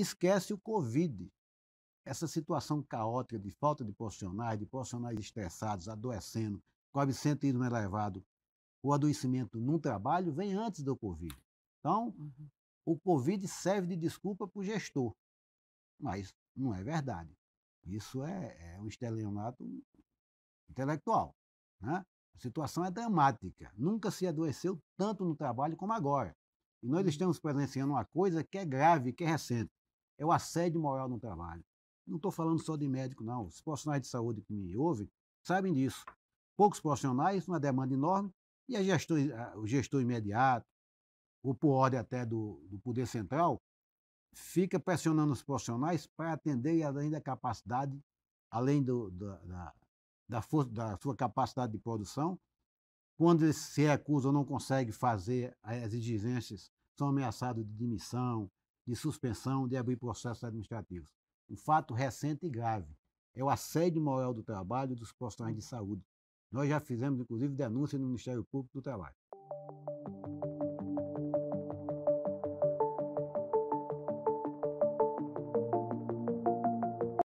esquece o Covid. Essa situação caótica de falta de profissionais, de profissionais estressados, adoecendo, com absenteísmo elevado, o adoecimento num trabalho vem antes do Covid. Então, uhum. o Covid serve de desculpa para o gestor. Mas não é verdade. Isso é, é um estelionato intelectual. Né? A situação é dramática. Nunca se adoeceu tanto no trabalho como agora. E nós uhum. estamos presenciando uma coisa que é grave, que é recente é o assédio moral no trabalho. Não estou falando só de médico, não. Os profissionais de saúde que me ouvem sabem disso. Poucos profissionais, uma demanda enorme, e a gestão, o gestor imediato, ou por ordem até do, do Poder Central, fica pressionando os profissionais para atender além da capacidade, além do, da, da, da, força, da sua capacidade de produção. Quando eles se recusam ou não conseguem fazer as exigências, são ameaçados de demissão, de suspensão de abrir processos administrativos. Um fato recente e grave é o assédio moral do trabalho dos profissionais de saúde. Nós já fizemos, inclusive, denúncia no Ministério Público do Trabalho.